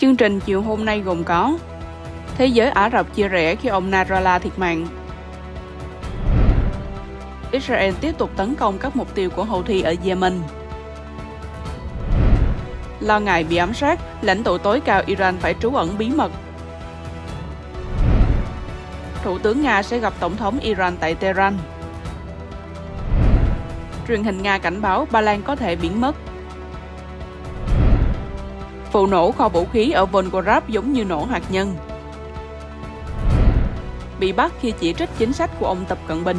Chương trình chiều hôm nay gồm có Thế giới Ả Rập chia rẽ khi ông Narala thiệt mạng Israel tiếp tục tấn công các mục tiêu của Houthi ở Yemen Lo ngại bị ám sát, lãnh tụ tối cao Iran phải trú ẩn bí mật Thủ tướng Nga sẽ gặp Tổng thống Iran tại Tehran Truyền hình Nga cảnh báo Ba Lan có thể biến mất Vụ nổ kho vũ khí ở Volgograd giống như nổ hạt nhân. Bị bắt khi chỉ trích chính sách của ông Tập Cận Bình.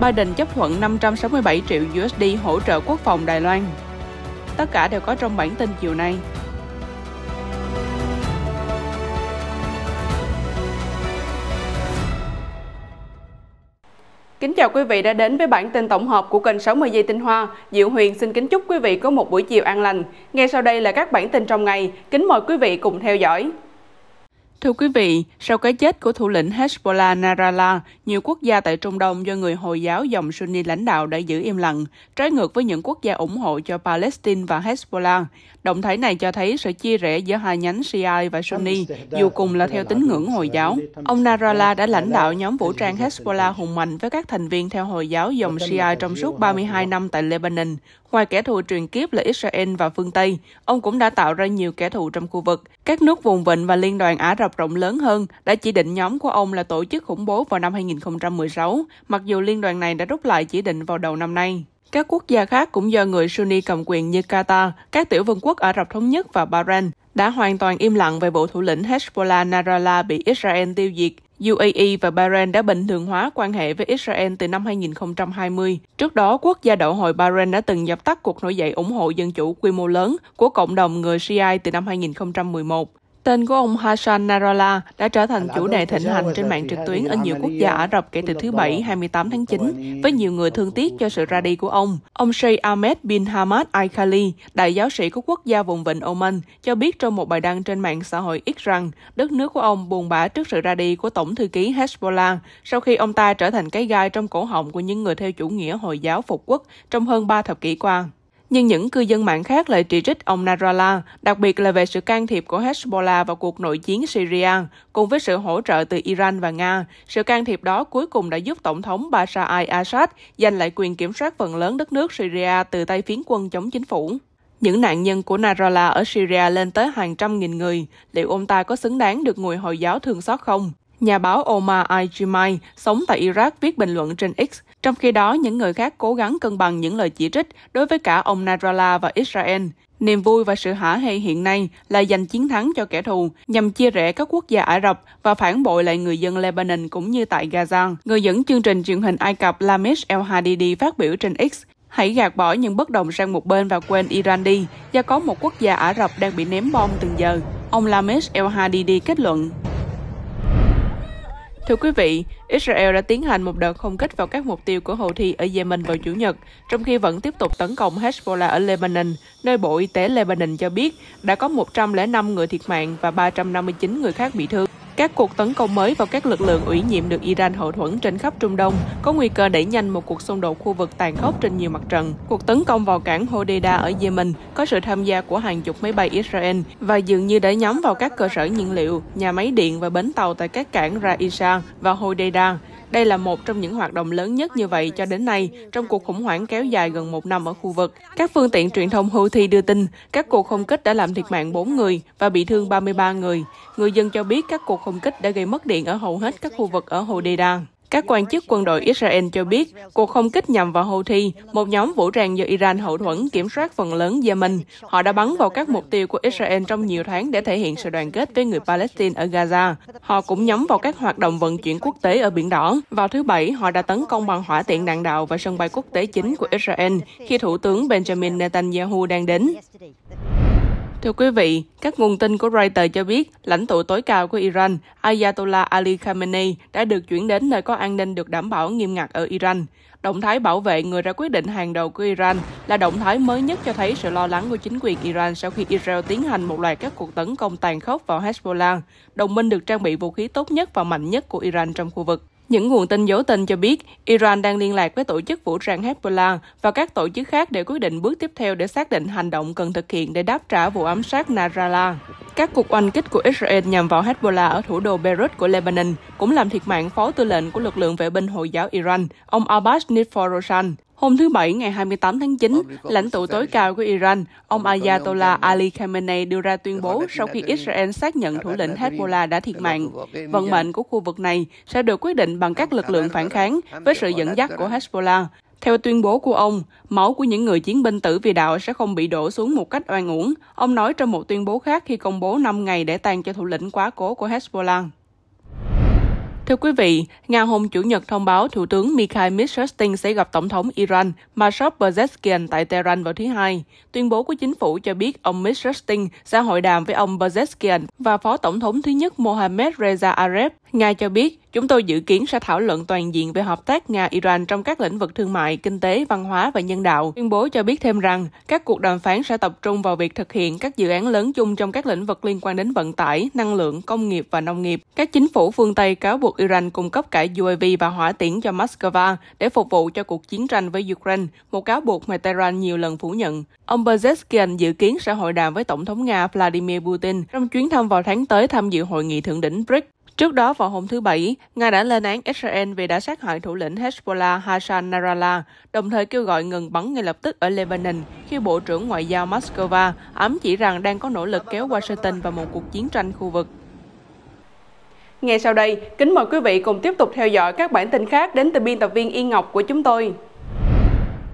Biden chấp thuận 567 triệu USD hỗ trợ quốc phòng Đài Loan. Tất cả đều có trong bản tin chiều nay. Kính chào quý vị đã đến với bản tin tổng hợp của kênh 60 giây tinh hoa. Diệu Huyền xin kính chúc quý vị có một buổi chiều an lành. Ngay sau đây là các bản tin trong ngày. Kính mời quý vị cùng theo dõi. Thưa quý vị, sau cái chết của thủ lĩnh Hezbollah Narala, nhiều quốc gia tại Trung Đông do người Hồi giáo dòng Sunni lãnh đạo đã giữ im lặng, trái ngược với những quốc gia ủng hộ cho Palestine và Hezbollah. Động thái này cho thấy sự chia rẽ giữa hai nhánh Shia và Sunni, dù cùng là theo tín ngưỡng Hồi giáo. Ông Narala đã lãnh đạo nhóm vũ trang Hezbollah hùng mạnh với các thành viên theo Hồi giáo dòng Shia trong suốt 32 năm tại Lebanon, Ngoài kẻ thù truyền kiếp là Israel và phương Tây, ông cũng đã tạo ra nhiều kẻ thù trong khu vực. Các nước vùng vịnh và Liên đoàn Ả Rập rộng lớn hơn đã chỉ định nhóm của ông là tổ chức khủng bố vào năm 2016, mặc dù liên đoàn này đã rút lại chỉ định vào đầu năm nay. Các quốc gia khác cũng do người Sunni cầm quyền như Qatar, các tiểu vương quốc Ả Rập Thống Nhất và Bahrain đã hoàn toàn im lặng về vụ thủ lĩnh Hezbollah Narala bị Israel tiêu diệt. UAE và Bahrain đã bình thường hóa quan hệ với Israel từ năm 2020. Trước đó, quốc gia đạo hồi Bahrain đã từng dập tắt cuộc nổi dậy ủng hộ dân chủ quy mô lớn của cộng đồng người Shiite từ năm 2011. Tên của ông Hassan Nasrallah đã trở thành chủ đề thịnh hành trên mạng trực tuyến ở nhiều quốc gia Ả Rập kể từ thứ Bảy 28 tháng 9, với nhiều người thương tiếc cho sự ra đi của ông. Ông Sheikh Ahmed bin Hamad Al Khali, đại giáo sĩ của quốc gia vùng vịnh Oman, cho biết trong một bài đăng trên mạng xã hội X rằng đất nước của ông buồn bã trước sự ra đi của tổng thư ký Hezbollah sau khi ông ta trở thành cái gai trong cổ họng của những người theo chủ nghĩa Hồi giáo phục quốc trong hơn ba thập kỷ qua nhưng những cư dân mạng khác lại chỉ trích ông Narala, đặc biệt là về sự can thiệp của Hezbollah vào cuộc nội chiến Syria, cùng với sự hỗ trợ từ Iran và Nga. Sự can thiệp đó cuối cùng đã giúp Tổng thống Bashar al-Assad giành lại quyền kiểm soát phần lớn đất nước Syria từ tay phiến quân chống chính phủ. Những nạn nhân của Narala ở Syria lên tới hàng trăm nghìn người. Liệu ông ta có xứng đáng được người Hồi giáo thương xót không? Nhà báo Omar al sống tại Iraq viết bình luận trên X trong khi đó, những người khác cố gắng cân bằng những lời chỉ trích đối với cả ông Nasrallah và Israel. Niềm vui và sự hả hê hiện nay là giành chiến thắng cho kẻ thù nhằm chia rẽ các quốc gia Ả Rập và phản bội lại người dân Lebanon cũng như tại Gaza. Người dẫn chương trình truyền hình Ai Cập Lamesh El Hadidi phát biểu trên X Hãy gạt bỏ những bất đồng sang một bên và quên Iran đi, do có một quốc gia Ả Rập đang bị ném bom từng giờ. Ông Lamesh El Hadidi kết luận. Thưa quý vị, Israel đã tiến hành một đợt không kích vào các mục tiêu của Houthi ở Yemen vào Chủ nhật, trong khi vẫn tiếp tục tấn công Hezbollah ở Lebanon, nơi Bộ Y tế Lebanon cho biết đã có 105 người thiệt mạng và 359 người khác bị thương. Các cuộc tấn công mới vào các lực lượng ủy nhiệm được Iran hậu thuẫn trên khắp Trung Đông có nguy cơ đẩy nhanh một cuộc xung đột khu vực tàn khốc trên nhiều mặt trận. Cuộc tấn công vào cảng Hodeida ở Yemen có sự tham gia của hàng chục máy bay Israel và dường như đã nhắm vào các cơ sở nhiên liệu, nhà máy điện và bến tàu tại các cảng Raisa và Hodeida đây là một trong những hoạt động lớn nhất như vậy cho đến nay trong cuộc khủng hoảng kéo dài gần một năm ở khu vực. Các phương tiện truyền thông Houthi đưa tin các cuộc không kích đã làm thiệt mạng 4 người và bị thương 33 người. Người dân cho biết các cuộc không kích đã gây mất điện ở hầu hết các khu vực ở Hodeida. Các quan chức quân đội Israel cho biết cuộc không kích nhằm vào Houthi, một nhóm vũ trang do Iran hậu thuẫn kiểm soát phần lớn Yemen. Họ đã bắn vào các mục tiêu của Israel trong nhiều tháng để thể hiện sự đoàn kết với người Palestine ở Gaza. Họ cũng nhắm vào các hoạt động vận chuyển quốc tế ở Biển Đỏ. Vào thứ Bảy, họ đã tấn công bằng hỏa tiện đạn đạo và sân bay quốc tế chính của Israel khi Thủ tướng Benjamin Netanyahu đang đến. Thưa quý vị, các nguồn tin của Reuters cho biết lãnh tụ tối cao của Iran Ayatollah Ali Khamenei đã được chuyển đến nơi có an ninh được đảm bảo nghiêm ngặt ở Iran. Động thái bảo vệ người ra quyết định hàng đầu của Iran là động thái mới nhất cho thấy sự lo lắng của chính quyền Iran sau khi Israel tiến hành một loạt các cuộc tấn công tàn khốc vào Hezbollah, đồng minh được trang bị vũ khí tốt nhất và mạnh nhất của Iran trong khu vực. Những nguồn tin dấu tin cho biết Iran đang liên lạc với tổ chức vũ trang Hezbollah và các tổ chức khác để quyết định bước tiếp theo để xác định hành động cần thực hiện để đáp trả vụ ám sát Narala. Các cuộc oanh kích của Israel nhằm vào Hezbollah ở thủ đô Beirut của Lebanon cũng làm thiệt mạng phó tư lệnh của lực lượng vệ binh Hồi giáo Iran, ông Abbas Nidforoshan. Hôm thứ Bảy ngày 28 tháng 9, lãnh tụ tối cao của Iran, ông Ayatollah Ali Khamenei đưa ra tuyên bố sau khi Israel xác nhận thủ lĩnh Hezbollah đã thiệt mạng. Vận mệnh của khu vực này sẽ được quyết định bằng các lực lượng phản kháng với sự dẫn dắt của Hezbollah. Theo tuyên bố của ông, máu của những người chiến binh tử vì đạo sẽ không bị đổ xuống một cách oan uổng, ông nói trong một tuyên bố khác khi công bố 5 ngày để tang cho thủ lĩnh quá cố của Hezbollah. Thưa quý vị, Nga hôm Chủ nhật thông báo Thủ tướng Mikhail Mishustin sẽ gặp Tổng thống Iran Masoud Pezeshkian tại Tehran vào thứ Hai. Tuyên bố của chính phủ cho biết ông Mishustin sẽ hội đàm với ông Pezeshkian và Phó Tổng thống thứ nhất Mohammad Reza Arab Nga cho biết, chúng tôi dự kiến sẽ thảo luận toàn diện về hợp tác Nga-Iran trong các lĩnh vực thương mại, kinh tế, văn hóa và nhân đạo. Tuyên bố cho biết thêm rằng, các cuộc đàm phán sẽ tập trung vào việc thực hiện các dự án lớn chung trong các lĩnh vực liên quan đến vận tải, năng lượng, công nghiệp và nông nghiệp. Các chính phủ phương Tây cáo buộc Iran cung cấp cả UAV và hỏa tiễn cho Moscow để phục vụ cho cuộc chiến tranh với Ukraine, một cáo buộc mà Tehran nhiều lần phủ nhận. Ông Bezeskian dự kiến sẽ hội đàm với Tổng thống Nga Vladimir Putin trong chuyến thăm vào tháng tới tham dự hội nghị thượng đỉnh BRICS. Trước đó vào hôm thứ Bảy, Nga đã lên án Israel vì đã sát hại thủ lĩnh Hezbollah Hassan Nasrallah, đồng thời kêu gọi ngừng bắn ngay lập tức ở Lebanon khi Bộ trưởng Ngoại giao Moscow ám chỉ rằng đang có nỗ lực kéo Washington vào một cuộc chiến tranh khu vực. Ngay sau đây, kính mời quý vị cùng tiếp tục theo dõi các bản tin khác đến từ biên tập viên Yên Ngọc của chúng tôi.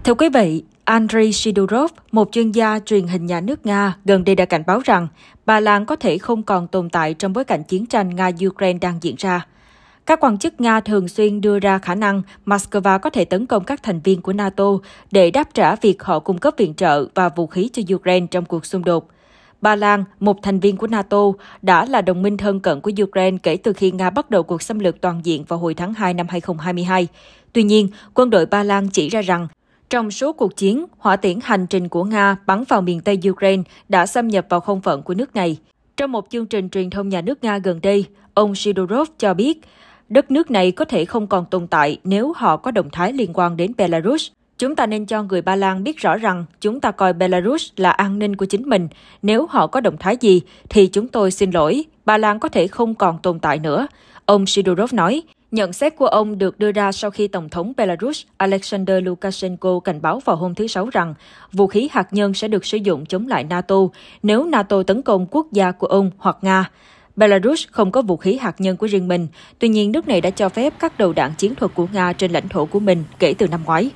Thưa quý vị, Andrei Sidorov, một chuyên gia truyền hình nhà nước Nga, gần đây đã cảnh báo rằng Ba Lan có thể không còn tồn tại trong bối cảnh chiến tranh Nga-Ukraine đang diễn ra. Các quan chức Nga thường xuyên đưa ra khả năng Moscow có thể tấn công các thành viên của NATO để đáp trả việc họ cung cấp viện trợ và vũ khí cho Ukraine trong cuộc xung đột. Ba Lan, một thành viên của NATO, đã là đồng minh thân cận của Ukraine kể từ khi Nga bắt đầu cuộc xâm lược toàn diện vào hồi tháng 2 năm 2022. Tuy nhiên, quân đội Ba Lan chỉ ra rằng trong số cuộc chiến, hỏa tiễn hành trình của Nga bắn vào miền Tây Ukraine đã xâm nhập vào không phận của nước này. Trong một chương trình truyền thông nhà nước Nga gần đây, ông Sidorov cho biết, đất nước này có thể không còn tồn tại nếu họ có động thái liên quan đến Belarus. Chúng ta nên cho người Ba Lan biết rõ rằng chúng ta coi Belarus là an ninh của chính mình. Nếu họ có động thái gì, thì chúng tôi xin lỗi, Ba Lan có thể không còn tồn tại nữa. Ông Sidorov nói, Nhận xét của ông được đưa ra sau khi Tổng thống Belarus Alexander Lukashenko cảnh báo vào hôm thứ Sáu rằng vũ khí hạt nhân sẽ được sử dụng chống lại NATO nếu NATO tấn công quốc gia của ông hoặc Nga. Belarus không có vũ khí hạt nhân của riêng mình, tuy nhiên nước này đã cho phép các đầu đạn chiến thuật của Nga trên lãnh thổ của mình kể từ năm ngoái.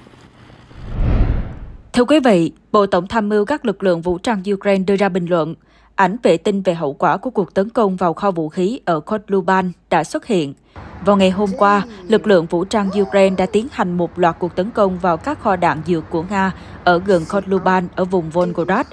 Thưa quý vị, Bộ Tổng tham mưu các lực lượng vũ trang Ukraine đưa ra bình luận – Ảnh vệ tinh về hậu quả của cuộc tấn công vào kho vũ khí ở Kotluban đã xuất hiện. Vào ngày hôm qua, lực lượng vũ trang Ukraine đã tiến hành một loạt cuộc tấn công vào các kho đạn dược của Nga ở gần Kotluban ở vùng Volgograd.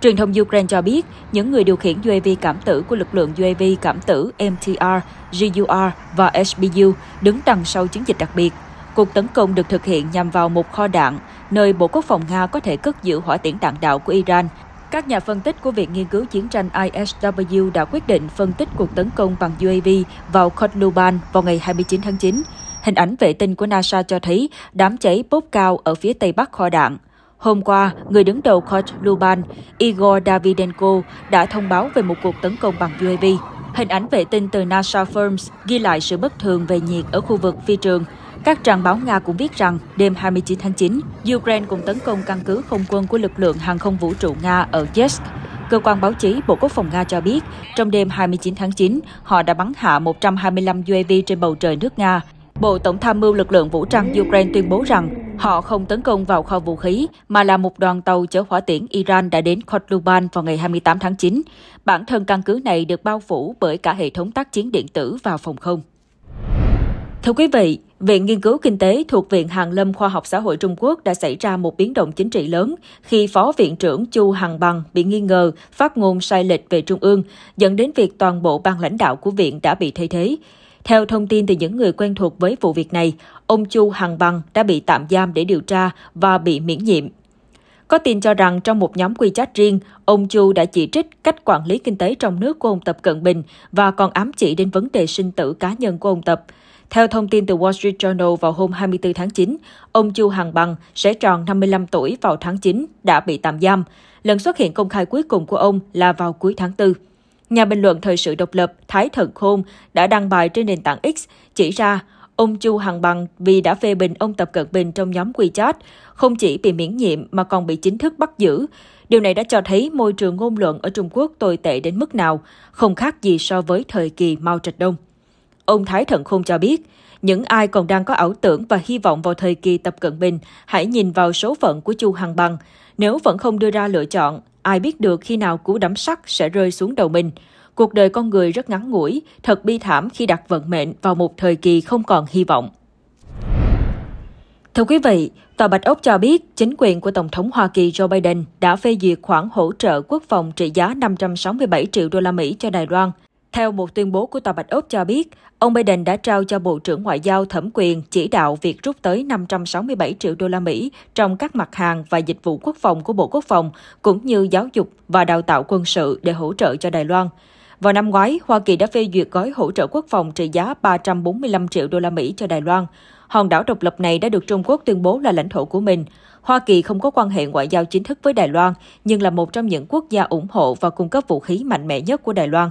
Truyền thông Ukraine cho biết, những người điều khiển UAV cảm tử của lực lượng UAV cảm tử MTR, GUR và SBU đứng đằng sau chiến dịch đặc biệt. Cuộc tấn công được thực hiện nhằm vào một kho đạn, nơi Bộ Quốc phòng Nga có thể cất giữ hỏa tiễn đạn đạo của Iran các nhà phân tích của Viện Nghiên cứu Chiến tranh ISW đã quyết định phân tích cuộc tấn công bằng UAV vào Kotluban vào ngày 29 tháng 9. Hình ảnh vệ tinh của NASA cho thấy đám cháy bốc cao ở phía tây bắc kho đạn. Hôm qua, người đứng đầu Kotluban, Igor Davidenko, đã thông báo về một cuộc tấn công bằng UAV. Hình ảnh vệ tinh từ NASA Firms ghi lại sự bất thường về nhiệt ở khu vực phi trường – các trang báo Nga cũng viết rằng đêm 29 tháng 9, Ukraine cũng tấn công căn cứ không quân của lực lượng hàng không vũ trụ Nga ở Yetsk. Cơ quan báo chí Bộ Quốc phòng Nga cho biết, trong đêm 29 tháng 9, họ đã bắn hạ 125 UAV trên bầu trời nước Nga. Bộ Tổng tham mưu lực lượng vũ trang Ukraine tuyên bố rằng họ không tấn công vào kho vũ khí, mà là một đoàn tàu chở hỏa tiễn Iran đã đến Kotluban vào ngày 28 tháng 9. Bản thân căn cứ này được bao phủ bởi cả hệ thống tác chiến điện tử và phòng không. Thưa quý vị, Viện Nghiên cứu Kinh tế thuộc Viện Hàn Lâm Khoa học Xã hội Trung Quốc đã xảy ra một biến động chính trị lớn khi Phó Viện trưởng Chu Hằng Bằng bị nghi ngờ phát ngôn sai lệch về Trung ương, dẫn đến việc toàn bộ ban lãnh đạo của Viện đã bị thay thế. Theo thông tin từ những người quen thuộc với vụ việc này, ông Chu Hằng Bằng đã bị tạm giam để điều tra và bị miễn nhiệm. Có tin cho rằng trong một nhóm quy trách riêng, ông Chu đã chỉ trích cách quản lý kinh tế trong nước của ông Tập Cận Bình và còn ám chỉ đến vấn đề sinh tử cá nhân của ông Tập. Theo thông tin từ Wall Street Journal vào hôm 24 tháng 9, ông Chu Hằng Bằng sẽ tròn 55 tuổi vào tháng 9, đã bị tạm giam. Lần xuất hiện công khai cuối cùng của ông là vào cuối tháng 4. Nhà bình luận thời sự độc lập Thái Thần Khôn đã đăng bài trên nền tảng X chỉ ra ông Chu Hằng Bằng vì đã phê bình ông Tập Cận Bình trong nhóm WeChat, không chỉ bị miễn nhiệm mà còn bị chính thức bắt giữ. Điều này đã cho thấy môi trường ngôn luận ở Trung Quốc tồi tệ đến mức nào, không khác gì so với thời kỳ Mao Trạch Đông. Ông Thái Thận Khôn cho biết, những ai còn đang có ảo tưởng và hy vọng vào thời kỳ Tập Cận Bình, hãy nhìn vào số phận của Chu Hằng Bằng. Nếu vẫn không đưa ra lựa chọn, ai biết được khi nào cú đấm sắt sẽ rơi xuống đầu mình. Cuộc đời con người rất ngắn ngủi, thật bi thảm khi đặt vận mệnh vào một thời kỳ không còn hy vọng. Thưa quý vị, Tòa Bạch Ốc cho biết chính quyền của Tổng thống Hoa Kỳ Joe Biden đã phê duyệt khoản hỗ trợ quốc phòng trị giá 567 triệu đô la Mỹ cho Đài Loan. Theo một tuyên bố của Tòa Bạch Ốc cho biết, ông Biden đã trao cho Bộ trưởng Ngoại giao thẩm quyền chỉ đạo việc rút tới 567 triệu đô la Mỹ trong các mặt hàng và dịch vụ quốc phòng của Bộ Quốc phòng, cũng như giáo dục và đào tạo quân sự để hỗ trợ cho Đài Loan. Vào năm ngoái, Hoa Kỳ đã phê duyệt gói hỗ trợ quốc phòng trị giá 345 triệu đô la Mỹ cho Đài Loan. Hòn đảo độc lập này đã được Trung Quốc tuyên bố là lãnh thổ của mình. Hoa Kỳ không có quan hệ ngoại giao chính thức với Đài Loan, nhưng là một trong những quốc gia ủng hộ và cung cấp vũ khí mạnh mẽ nhất của Đài Loan.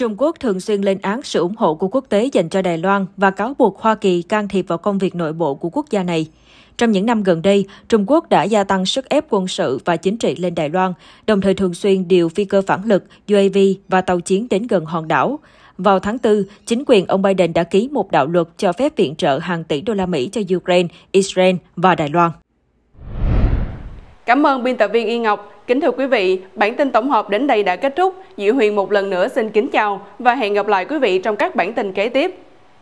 Trung Quốc thường xuyên lên án sự ủng hộ của quốc tế dành cho Đài Loan và cáo buộc Hoa Kỳ can thiệp vào công việc nội bộ của quốc gia này. Trong những năm gần đây, Trung Quốc đã gia tăng sức ép quân sự và chính trị lên Đài Loan, đồng thời thường xuyên điều phi cơ phản lực, UAV và tàu chiến đến gần hòn đảo. Vào tháng 4, chính quyền ông Biden đã ký một đạo luật cho phép viện trợ hàng tỷ đô la Mỹ cho Ukraine, Israel và Đài Loan. Cảm ơn biên tập viên Y Ngọc. Kính thưa quý vị, bản tin tổng hợp đến đây đã kết thúc. Diệu Huyền một lần nữa xin kính chào và hẹn gặp lại quý vị trong các bản tin kế tiếp.